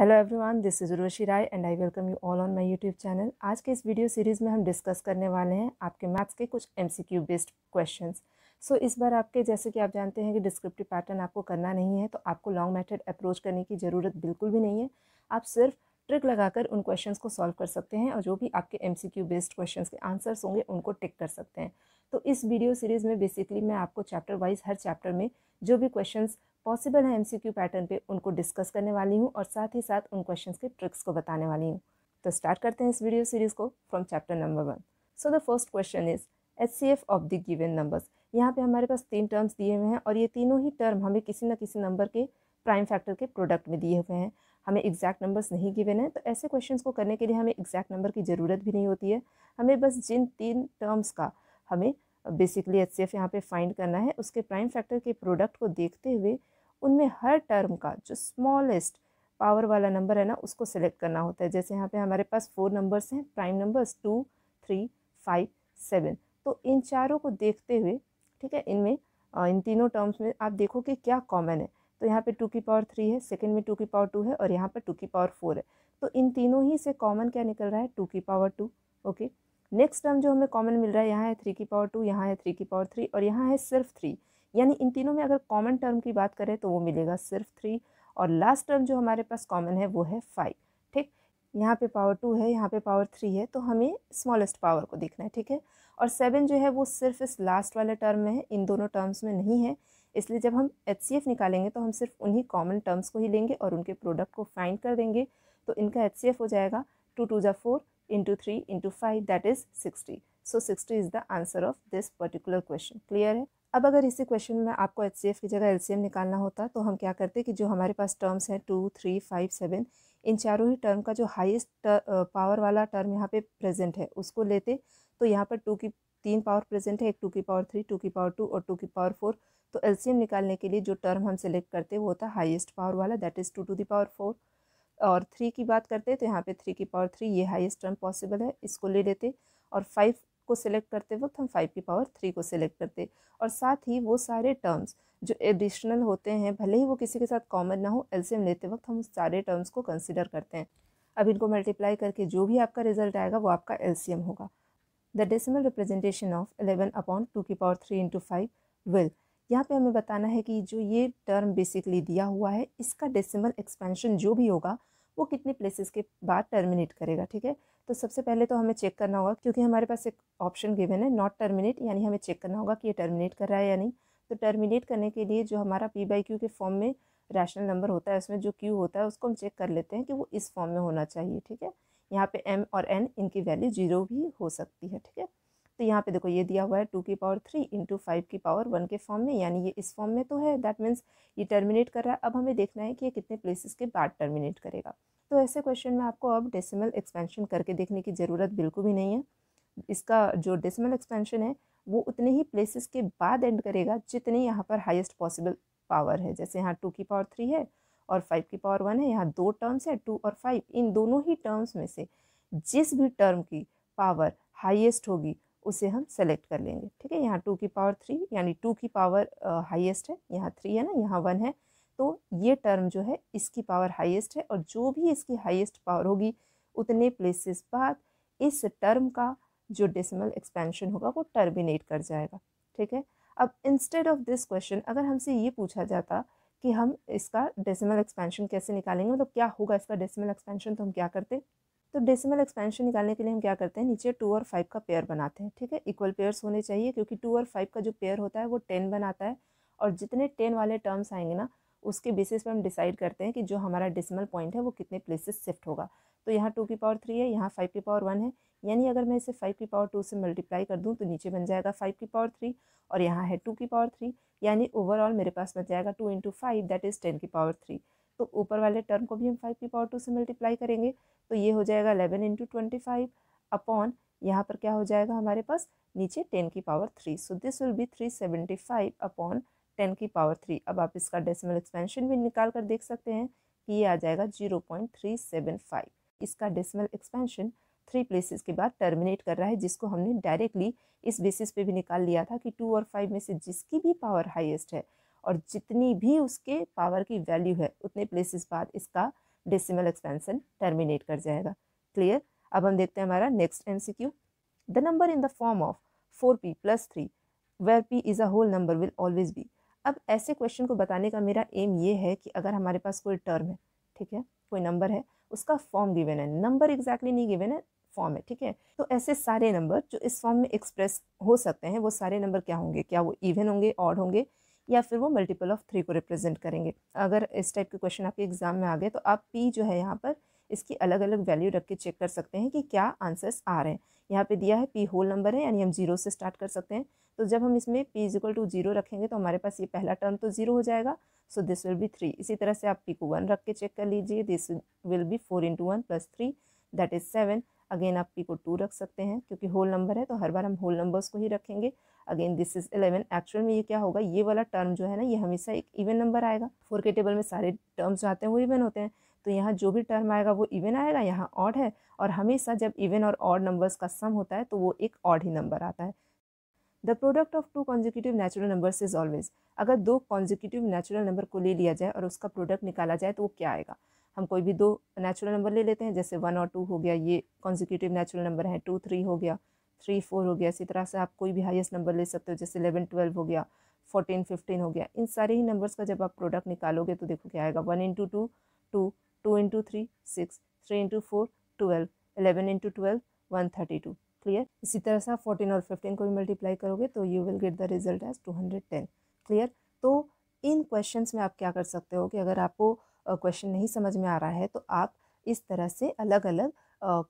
Hello everyone this is Urvashi Rai and I welcome you all on my YouTube channel आज के इस video series में हम डिस्कस करने वाले हैं आपके मैथ्स के कुछ एमसीक्यू बेस्ड क्वेश्चंस सो इस बार आपके जैसे कि आप जानते हैं कि डिस्क्रिप्टिव पैटर्न आपको करना नहीं है तो आपको लॉन्ग मैथड अप्रोच करने की ज़रूरत बिल्कुल भी नहीं है आप सिर्फ ट्रिक लगाकर उन क्वेश्चंस को सॉल्व कर सकते हैं और जो भी आपके एम बेस्ड क्वेश्चंस के आंसर्स होंगे उनको टिक कर सकते हैं तो इस वीडियो सीरीज़ में बेसिकली मैं आपको चैप्टर वाइज हर चैप्टर में जो भी क्वेश्चंस पॉसिबल है एमसीक्यू पैटर्न पे उनको डिस्कस करने वाली हूँ और साथ ही साथ उन क्वेश्चंस के ट्रिक्स को बताने वाली हूँ तो स्टार्ट करते हैं इस वीडियो सीरीज़ को from chapter number one so the first question is H C F of the given numbers यहाँ पे हमारे पास तीन टर्म्स दिए हुए हैं और ये तीनों ही टर्म हमें किसी न किसी नंबर के प्राइम फैक्टर के प्रोडक्ट में दिए हुए हैं हमें एग्जैक्ट नंबर्स नहीं गिवेन है तो ऐसे क्वेश्चन को करने के लिए हमें एग्जैक्ट नंबर की ज़रूरत भी नहीं होती है हमें बस जिन तीन टर्म्स का हमें बेसिकली एच सी एफ यहाँ पर फाइंड करना है उसके प्राइम फैक्टर के प्रोडक्ट को देखते हुए उनमें हर टर्म का जो स्मॉलेस्ट पावर वाला नंबर है ना उसको सिलेक्ट करना होता है जैसे यहाँ पे हमारे पास फोर नंबर्स हैं prime numbers two three five seven तो इन चारों को देखते हुए ठीक है इनमें इन तीनों टर्म्स में आप देखो कि क्या कॉमन है तो यहाँ पे टू की पावर थ्री है सेकंड में टू की पावर टू है और यहाँ पर टू की पावर फोर है तो इन तीनों ही से कॉमन क्या निकल रहा है टू की power two okay next term जो हमें कॉमन मिल रहा है यहाँ है थ्री की पावर टू यहाँ है थ्री की पावर थ्री और यहाँ है सिर्फ थ्री यानी इन तीनों में अगर कॉमन टर्म की बात करें तो वो मिलेगा सिर्फ थ्री और लास्ट टर्म जो हमारे पास कॉमन है वो है फाइव ठीक यहाँ पे पावर टू है यहाँ पे पावर थ्री है तो हमें स्मॉलेस्ट पावर को देखना है ठीक है और सेवन जो है वो सिर्फ इस लास्ट वाले टर्म में है इन दोनों टर्म्स में नहीं है इसलिए जब हम एच निकालेंगे तो हम सिर्फ उन्हीं कॉमन टर्म्स को ही लेंगे और उनके प्रोडक्ट को फाइंड कर देंगे तो इनका एच हो जाएगा टू टू जो four into 3 into 5 that is 60. So sixty is the answer of this particular question clear है अब अगर इसी क्वेश्चन में आपको एच की जगह एल निकालना होता तो हम क्या करते कि जो हमारे पास टर्म्स हैं टू थ्री फाइव सेवन इन चारों ही टर्म का जो हाईएस्ट पावर uh, वाला टर्म यहाँ पे प्रेजेंट है उसको लेते तो यहाँ पर टू की तीन पावर प्रेजेंट है एक टू की पावर थ्री टू की पावर टू और टू की पावर फोर तो एल निकालने के लिए जो टर्म हम सेलेक्ट करते वो होता हाइएस्ट पावर वाला that is two to the power four और थ्री की बात करते हैं तो यहाँ पे थ्री की पावर थ्री ये हाईएस्ट टर्म पॉसिबल है इसको ले लेते और फाइव को सिलेक्ट करते वक्त हम फाइव की पावर थ्री को सिलेक्ट करते और साथ ही वो सारे टर्म्स जो एडिशनल होते हैं भले ही वो किसी के साथ कॉमन ना हो एल्सियम लेते वक्त हम उस सारे टर्म्स को कंसिडर करते हैं अब इनको मल्टीप्लाई करके जो भी आपका रिजल्ट आएगा वो आपका एल्सियम होगा the decimal representation of eleven upon two की power three into five will यहाँ पे हमें बताना है कि जो ये टर्म बेसिकली दिया हुआ है इसका डेसिमल एक्सपेंशन जो भी होगा वो कितने प्लेसेस के बाद टर्मिनेट करेगा ठीक है तो सबसे पहले तो हमें चेक करना होगा क्योंकि हमारे पास एक ऑप्शन गिवन है नॉट टर्मिनेट यानी हमें चेक करना होगा कि ये टर्मिनेट कर रहा है या नहीं तो टर्मिनेट करने के लिए जो हमारा पी बाई क्यू के फॉर्म में रैशनल नंबर होता है उसमें जो क्यू होता है उसको हम चेक कर लेते हैं कि वो इस फॉर्म में होना चाहिए ठीक है यहाँ पे एम और एन इनकी वैल्यू जीरो भी हो सकती है ठीक है तो यहाँ पे देखो ये दिया हुआ है टू की पावर थ्री इंटू फाइव की पावर वन के फॉर्म में यानी ये इस फॉर्म में तो है दैट मीन्स ये टर्मिनेट कर रहा है अब हमें देखना है कि ये कितने प्लेसेस के बाद टर्मिनेट करेगा तो ऐसे क्वेश्चन में आपको अब डेसिमल एक्सपेंशन करके देखने की ज़रूरत बिल्कुल भी नहीं है इसका जो डेसिमल एक्सपेंशन है वो उतने ही प्लेसेस के बाद एंड करेगा जितने यहाँ पर हाइस्ट पॉसिबल पावर है जैसे यहाँ टू की पावर थ्री है और फाइव की पावर वन है यहाँ दो टर्म्स है टू और फाइव इन दोनों ही टर्म्स में से जिस भी टर्म की पावर हाइएस्ट होगी उसे हम सेलेक्ट कर लेंगे ठीक है यहाँ टू की पावर थ्री यानी टू की पावर हाईएस्ट है यहाँ थ्री है ना यहाँ वन है तो ये टर्म जो है इसकी पावर हाईएस्ट है और जो भी इसकी हाईएस्ट पावर होगी उतने प्लेसेस बाद इस टर्म का जो डेसिमल एक्सपेंशन होगा वो टर्मिनेट कर जाएगा ठीक है अब इंस्टेड ऑफ दिस क्वेश्चन अगर हमसे ये पूछा जाता कि हम इसका डेसिमल एक्सपेंशन कैसे निकालेंगे मतलब तो क्या होगा इसका डेसिमल एक्सपेंशन तो हम क्या करते तो डेसिमल एक्सपेंशन निकालने के लिए हम क्या करते हैं नीचे टू और फाइव का पेयर बनाते हैं ठीक है इक्वल पेयर्स होने चाहिए क्योंकि टू और फाइव का जो पेयर होता है वो टेन बनाता है और जितने टेन वाले टर्म्स आएंगे ना उसके बेसिस पर हम डिसाइड करते हैं कि जो हमारा डेसिमल पॉइंट है वो कितने प्लेसेस शिफ्ट होगा तो यहाँ टू की पावर थ्री है यहाँ फाइव की पावर वन है यानी अगर मैं इसे फाइव की पावर टू से मल्टीप्लाई कर दूँ तो नीचे बन जाएगा फाइव की पावर थ्री और यहाँ है टू की पावर थ्री यानी ओवरऑल मेरे पास बन जाएगा two into five that is ten की पावर थ्री तो ऊपर वाले टर्म को भी हम फाइव की पावर टू से मल्टीप्लाई करेंगे तो ये हो जाएगा eleven into twenty five upon यहाँ पर क्या हो जाएगा हमारे पास नीचे टेन की power three so this will be three seventy five upon ten की पावर थ्री अब आप इसका डेसिमल एक्सपेंशन भी निकाल कर देख सकते हैं कि ये आ जाएगा zero point three seven five इसका डेसिमल एक्सपेंशन थ्री प्लेसेस के बाद टर्मिनेट कर रहा है जिसको हमने डायरेक्टली इस बेसिस पे भी निकाल लिया था कि टू और फाइव में से जिसकी भी पावर हाईएस्ट है और जितनी भी उसके पावर की वैल्यू है उतने प्लेसेस बाद इसका डेसिमल एक्सपेंसन टर्मिनेट कर जाएगा क्लियर अब हम देखते हैं हमारा next MCQ the number in the form of four P plus three where P is a whole number will always be अब ऐसे क्वेश्चन को बताने का मेरा एम ये है कि अगर हमारे पास कोई टर्म है ठीक है कोई नंबर है उसका फॉर्म गिवन है नंबर एग्जैक्टली नहीं गिवन है फॉर्म है ठीक है तो ऐसे सारे नंबर जो इस फॉर्म में एक्सप्रेस हो सकते हैं वो सारे नंबर क्या होंगे क्या वो इवन होंगे ऑड होंगे या फिर वो मल्टीपल ऑफ थ्री को रिप्रेजेंट करेंगे अगर इस टाइप के क्वेश्चन आपके एग्ज़ाम में आ गए तो आप पी जो है यहाँ पर इसकी अलग अलग वैल्यू रख के चेक कर सकते हैं कि क्या आंसर्स आ रहे हैं यहाँ पे दिया है पी होल नंबर है यानी हम जीरो से स्टार्ट कर सकते हैं तो जब हम इसमें P is equal to zero रखेंगे तो हमारे पास ये पहला टर्म तो जीरो हो जाएगा so this will be three इसी तरह से आप पी को वन रख के चेक कर लीजिए this will be four into one plus three that is seven again आप पी को टू रख सकते हैं क्योंकि होल नंबर है तो हर बार हम होल नंबर्स को ही रखेंगे again this is eleven actual में ये क्या होगा ये वाला टर्म जो है ना ये हमेशा एक इवन नंबर आएगा फोर के टेबल में सारे टर्म्स जो आते हैं वो इवन होते हैं तो यहाँ जो भी टर्म आएगा वो इवन आएगा यहाँ ऑड है और हमेशा जब इवन और ऑड नंबर्स का सम होता है तो वो एक ऑड ही नंबर आता है the product of two consecutive natural numbers is always अगर दो कॉन्जिक्यूटिव नेचुरल नंबर को ले लिया जाए और उसका प्रोडक्ट निकाला जाए तो वो क्या आएगा हम कोई भी दो नेचुरल नंबर ले लेते हैं जैसे वन और टू हो गया ये कॉन्जिक्यूटिव नेचुरल नंबर है टू थ्री हो गया थ्री फोर हो गया इसी तरह से आप कोई भी हाईएस्ट नंबर ले सकते हो जैसे इलेवन ट्वेल्व हो गया फोर्टीन फिफ्टीन हो गया इन सारे ही नंबर्स का जब आप प्रोडक्ट निकालोगे तो देखो क्या आएगा one into two two two into three six three into four twelve eleven into twelve one thirty two clear इसी तरह से आप फोर्टीन और फिफ्टीन को भी मल्टीप्लाई करोगे तो you will get the result as two hundred ten clear तो इन क्वेश्चन में आप क्या कर सकते हो कि अगर आपको क्वेश्चन नहीं समझ में आ रहा है तो आप इस तरह से अलग अलग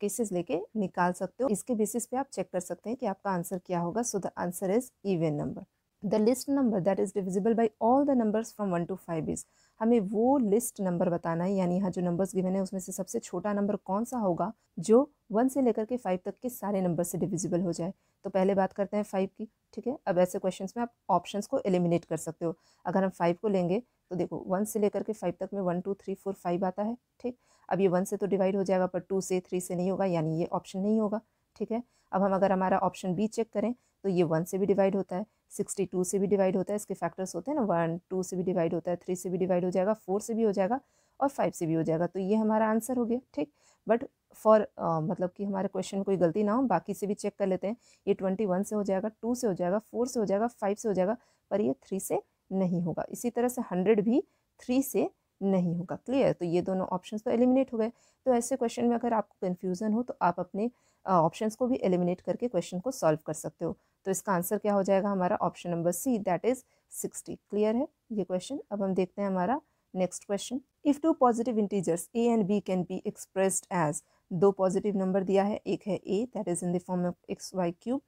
केसेस लेके निकाल सकते हो इसके बेसिस पे आप चेक कर सकते हैं कि आपका आंसर क्या होगा so the answer is even number the least number that is divisible by all the numbers from one to five is हमें वो लिस्ट नंबर बताना है यानी यहाँ जो नंबर्स गिवन है उसमें से सबसे छोटा नंबर कौन सा होगा जो वन से लेकर के फाइव तक के सारे नंबर से डिविजिबल हो जाए तो पहले बात करते हैं फाइव की ठीक है अब ऐसे क्वेश्चन में आप ऑप्शन को एलिमिनेट कर सकते हो अगर हम फाइव को लेंगे तो देखो वन से लेकर के फाइव तक में one two three four five आता है ठीक अब ये वन से तो डिवाइड हो जाएगा पर टू से थ्री से नहीं होगा यानी ये ऑप्शन नहीं होगा ठीक है अब हम अगर हमारा ऑप्शन बी चेक करें तो ये वन से भी डिवाइड होता है सिक्सटी टू से भी डिवाइड होता है इसके फैक्टर्स होते हैं ना वन टू से भी डिवाइड होता है थ्री से भी डिवाइड हो जाएगा फोर से भी हो जाएगा और फाइव से भी हो जाएगा तो ये हमारा आंसर हो गया ठीक बट फॉर मतलब कि हमारे क्वेश्चन कोई गलती ना हो बाकी से भी चेक कर लेते हैं ये ट्वेंटी वन से हो जाएगा टू से हो जाएगा फोर से हो जाएगा फाइव से हो जाएगा पर ये थ्री से नहीं होगा इसी तरह से हंड्रेड भी थ्री से नहीं होगा क्लियर तो ये दोनों ऑप्शन तो एलिमिनेट हो गए तो ऐसे क्वेश्चन में अगर आपको कन्फ्यूज़न हो तो आप अपने ऑप्शंस को भी एलिमिनेट करके क्वेश्चन को सॉल्व कर सकते हो तो इसका आंसर क्या हो जाएगा हमारा option number C that is sixty clear है ये क्वेश्चन अब हम देखते हैं हमारा next question if two positive integers A and B can be expressed as दो पॉजिटिव नंबर दिया है एक है A that is in the form of X Y cube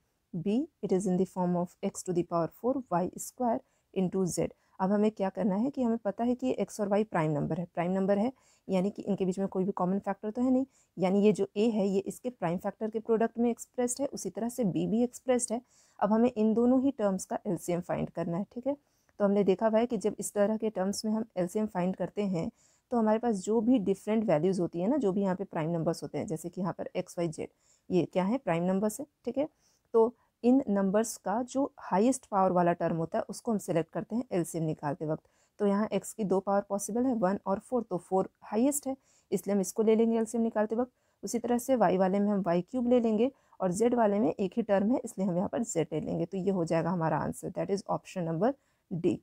B it is in the form of X to the power four Y square into Z अब हमें क्या करना है कि हमें पता है कि एक्स और वाई प्राइम नंबर है प्राइम नंबर है यानी कि इनके बीच में कोई भी कॉमन फैक्टर तो है नहीं यानी ये जो ए है ये इसके प्राइम फैक्टर के प्रोडक्ट में एक्सप्रेस्ड है उसी तरह से बी भी एक्सप्रेस्ड है अब हमें इन दोनों ही टर्म्स का एल्सीयम फाइंड करना है ठीक है तो हमने देखा हुआ है कि जब इस तरह के टर्म्स में हम एल्सीयम फाइंड करते हैं तो हमारे पास जो भी डिफरेंट वैल्यूज़ होती है ना जो भी यहाँ पे प्राइम नंबर्स होते हैं जैसे कि यहाँ पर एक्स वाई जेड ये क्या है प्राइम नंबर्स है ठीक है तो इन नंबर्स का जो हाईएस्ट पावर वाला टर्म होता है उसको हम सिलेक्ट करते हैं एलसीएम निकालते वक्त तो यहाँ एक्स की दो पावर पॉसिबल है वन और फोर तो फोर हाईएस्ट है इसलिए हम इसको ले लेंगे एलसीएम निकालते वक्त उसी तरह से वाई वाले में हम वाई क्यूब ले लेंगे और जेड वाले में एक ही टर्म है इसलिए हम यहाँ पर जेड ले लेंगे तो ये हो जाएगा हमारा answer that is option number D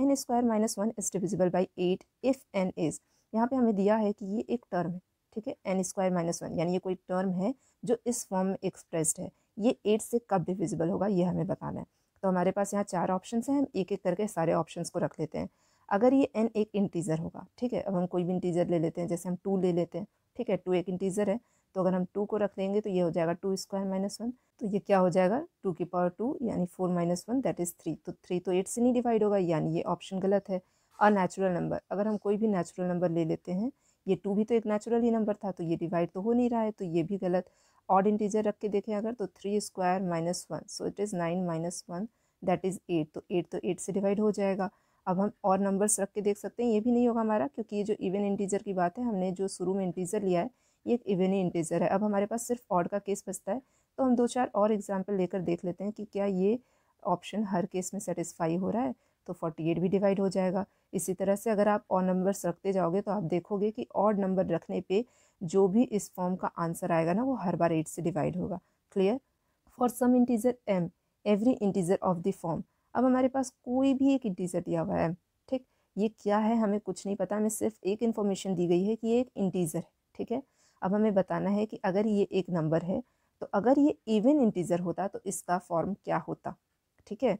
N square minus one is divisible by eight if N is यहाँ पे हमें दिया है कि ये एक टर्म है ठीक है एन स्क्वायर माइनस वन यानी ये कोई टर्म है जो इस फॉर्म में एक्सप्रेस्ड है ये एट से कब डिविजिबल होगा ये हमें बताना है तो हमारे पास यहाँ चार ऑप्शन हैं हम एक एक करके सारे ऑप्शन को रख लेते हैं अगर ये एन एक इंटीज़र होगा ठीक है अब हम कोई भी इंटीज़र ले लेते हैं जैसे हम टू ले लेते हैं ठीक है टू एक इंटीज़र है तो अगर हम टू को रख लेंगे तो ये हो जाएगा टू स्क्वायर माइनस वन तो ये क्या हो जाएगा टू की पावर टू यानी four minus one that is three तो थ्री तो एट से नहीं डिवाइड होगा यानी ये ऑप्शन गलत है अनैचुरल नंबर अगर हम कोई भी नेचुरल नंबर ले लेते हैं ये टू भी तो एक नेचुरल ही नंबर था तो ये डिवाइड तो हो नहीं रहा है तो ये भी गलत ऑड इंटीजर रख के देखें अगर तो three square minus one so it is nine minus one that is eight तो एट तो एट से डिवाइड हो जाएगा अब हम और नंबर्स रख के देख सकते हैं ये भी नहीं होगा हमारा क्योंकि ये जो इवन इंटीजर की बात है हमने जो शुरू में इंटीजर लिया है ये एक इवन ही इंटीजर है अब हमारे पास सिर्फ ऑड का केस बचता है तो हम दो चार और एग्जाम्पल लेकर देख लेते हैं कि क्या ये ऑप्शन हर केस में सेटिस्फाई हो रहा है तो फोर्टी एट भी डिवाइड हो जाएगा इसी तरह से अगर आप और नंबर्स रखते जाओगे तो आप देखोगे कि ऑड नंबर रखने पे जो भी इस फॉर्म का आंसर आएगा ना वो हर बार एट से डिवाइड होगा clear for some integer M every integer of the form अब हमारे पास कोई भी एक इंटीजर दिया हुआ है ठीक ये क्या है हमें कुछ नहीं पता हमें सिर्फ एक इन्फॉर्मेशन दी गई है कि ये एक इंटीजर है ठीक है अब हमें बताना है कि अगर ये एक नंबर है तो अगर ये इवन इंटीजर होता तो इसका फॉर्म क्या होता ठीक है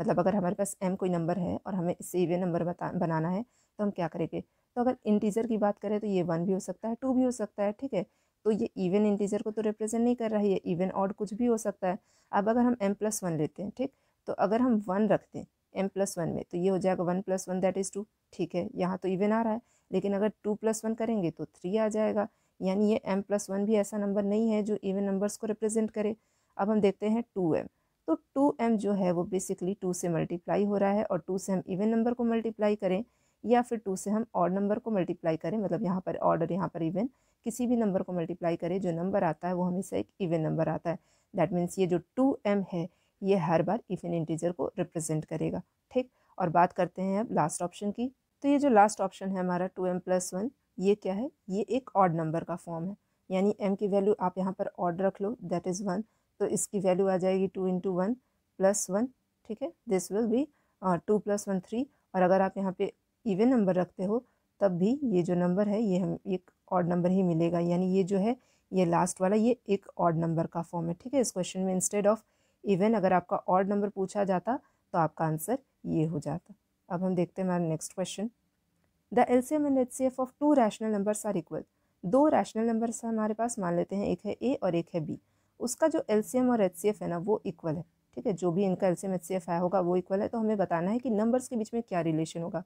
मतलब अगर हमारे पास एम कोई नंबर है और हमें इसे इवन नंबर बता बनाना है तो हम क्या करेंगे तो अगर इंटीजर की बात करें तो ये वन भी हो सकता है टू भी हो सकता है ठीक है तो ये इवन इंटीजर को तो रिप्रेजेंट नहीं कर रहा है ये इवन ऑड कुछ भी हो सकता है अब अगर हम एम प्लस वन लेते हैं ठीक तो अगर हम वन रखते हैं एम प्लस वन में तो ये हो जाएगा one plus one that is two ठीक है यहाँ तो इवन आ रहा है लेकिन अगर टू प्लस वन करेंगे तो थ्री आ जाएगा यानी ये एम प्लस वन भी ऐसा नंबर नहीं है जो इवन नंबर्स को रिप्रेजेंट करे अब हम देखते हैं टू एम तो टू एम जो है वो बेसिकली टू से मल्टीप्लाई हो रहा है और टू से हम इवन नंबर को मल्टीप्लाई करें या फिर टू से हम और नंबर को मल्टीप्लाई करें मतलब यहाँ पर ऑर्डर यहाँ पर इवन किसी भी नंबर को मल्टीप्लाई करें जो नंबर आता है वो हमेशा एक इवन नंबर आता है दैट मीन्स ये जो टू एम है ये हर बार इवन इंटीजर को रिप्रेजेंट करेगा ठीक और बात करते हैं अब लास्ट ऑप्शन की तो ये जो लास्ट ऑप्शन है हमारा टू एम प्लस वन ये क्या है ये एक ऑड नंबर का फॉर्म है यानी एम की वैल्यू आप यहाँ पर ऑड रख लो दैट इज़ वन तो इसकी वैल्यू आ जाएगी two into one plus one ठीक है this will be two plus one three और अगर आप यहाँ पे इवन नंबर रखते हो तब भी ये जो नंबर है ये हम एक ऑड नंबर ही मिलेगा यानी ये जो है ये लास्ट वाला ये एक ऑड नंबर का फॉर्म है ठीक है इस क्वेश्चन में इंस्टेड ऑफ इवन अगर आपका ऑड नंबर पूछा जाता तो आपका आंसर ये हो जाता अब हम देखते हैं हमारा next question the L C M and H C F of two rational numbers are equal दो रैशनल नंबर्स हमारे पास मान लेते हैं एक है ए और एक है बी उसका जो एल सी एम और एच सी एफ है ना वो इक्वल है ठीक है जो भी इनका L C M H C F आया होगा वो इक्वल है तो हमें बताना है कि नंबर्स के बीच में क्या रिलेशन होगा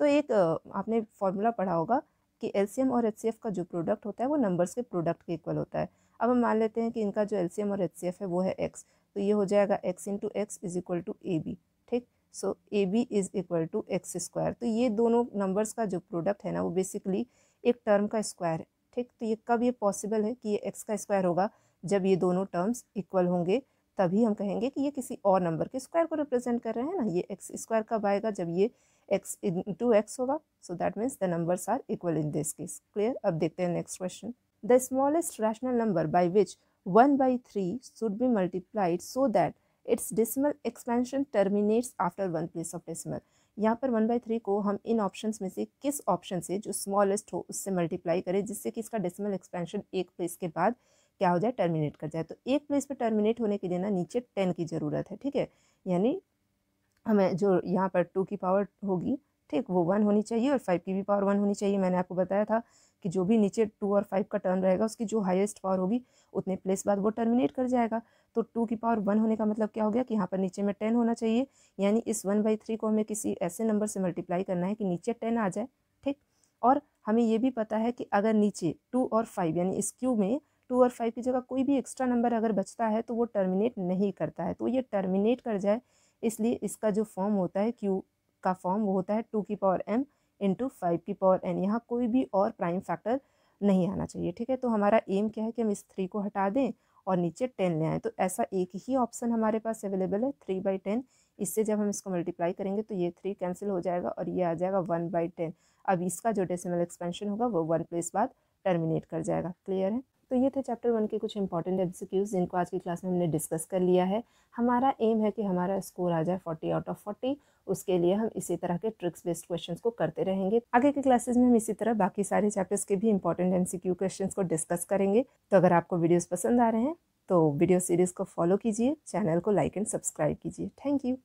तो एक आपने फॉर्मूला पढ़ा होगा कि एल और एच का जो प्रोडक्ट होता है वो नंबर्स के प्रोडक्ट के इक्वल होता है अब हम मान लेते हैं कि इनका जो एल और एच है वो है एक्स तो ये हो जाएगा x into x is equal to a b ठीक so a b is equal to x square तो ये दोनों नंबर्स का जो प्रोडक्ट है ना वो बेसिकली एक टर्म का स्क्वायर है ठीक तो ये कब ये पॉसिबल है कि ये एक्स का स्क्वायर होगा जब ये दोनों टर्म्स इक्वल होंगे तभी हम कहेंगे कि ये किसी और नंबर के स्क्वायर को रिप्रेजेंट कर रहे हैं ना ये एक्स स्क्वायर कब आएगा जब ये एक्स टू एक्स होगा so that means the numbers are equal in this case clear अब देखते हैं next question the smallest rational number by which one by three should be multiplied so that its decimal expansion terminates after one place of decimal यहाँ पर one by three को हम इन option में से किस ऑप्शन से जो स्मॉलेस्ट हो उससे मल्टीप्लाई करें जिससे कि इसका डेसिमल एक्सपेंशन एक प्लेस के बाद क्या हो जाए टर्मिनेट कर जाए तो एक प्लेस पर टर्मिनेट होने के लिए ना नीचे टेन की ज़रूरत है ठीक है यानी हमें जो यहाँ पर टू की पावर होगी ठीक वो वन होनी चाहिए और फाइव की भी पावर वन होनी चाहिए मैंने आपको बताया था कि जो भी नीचे टू और फाइव का टर्न रहेगा उसकी जो हाईएस्ट पावर होगी उतने प्लेस बाद वो टर्मिनेट कर जाएगा तो टू की पावर वन होने का मतलब क्या हो गया कि यहाँ पर नीचे में टेन होना चाहिए यानी इस वन बाई थ्री को हमें किसी ऐसे नंबर से मल्टीप्लाई करना है कि नीचे टेन आ जाए ठीक और हमें ये भी पता है कि अगर नीचे टू और फाइव यानी इस क्यू में टू और फाइव की जगह कोई भी एक्स्ट्रा नंबर अगर बचता है तो वो टर्मिनेट नहीं करता है तो ये टर्मिनेट कर जाए इसलिए इसका जो फॉर्म होता है क्यू का फॉर्म वो होता है टू की पावर एम इंटू फाइव की पावर एन यहाँ कोई भी और प्राइम फैक्टर नहीं आना चाहिए ठीक है तो हमारा एम क्या है कि हम इस थ्री को हटा दें और नीचे टेन ले आएँ तो ऐसा एक ही ऑप्शन हमारे पास अवेलेबल है थ्री बाई टेन इससे जब हम इसको मल्टीप्लाई करेंगे तो ये थ्री कैंसिल हो जाएगा और ये आ जाएगा वन बाई टेन अब इसका जो डेसिमल एक्सपेंशन होगा वो वन प्लेस बाद टर्मिनेट कर जाएगा क्लियर है तो ये थे चैप्टर वन के कुछ इंपॉर्टेंट एमसीक्यूज़ जिनको आज की क्लास में हमने डिस्कस कर लिया है हमारा एम है कि हमारा स्कोर आ जाए फोर्टी आउट ऑफ फोर्टी उसके लिए हम इसी तरह के ट्रिक्स बेस्ड क्वेश्चन को करते रहेंगे आगे के क्लासेज में हम इसी तरह बाकी सारे चैप्टर्स के भी इंपॉर्टेंट एमसीक्यू सी को डिस्कस करेंगे तो अगर आपको वीडियोज़ पसंद आ रहे हैं तो वीडियो सीरीज़ को फॉलो कीजिए चैनल को लाइक एंड सब्सक्राइब कीजिए थैंक यू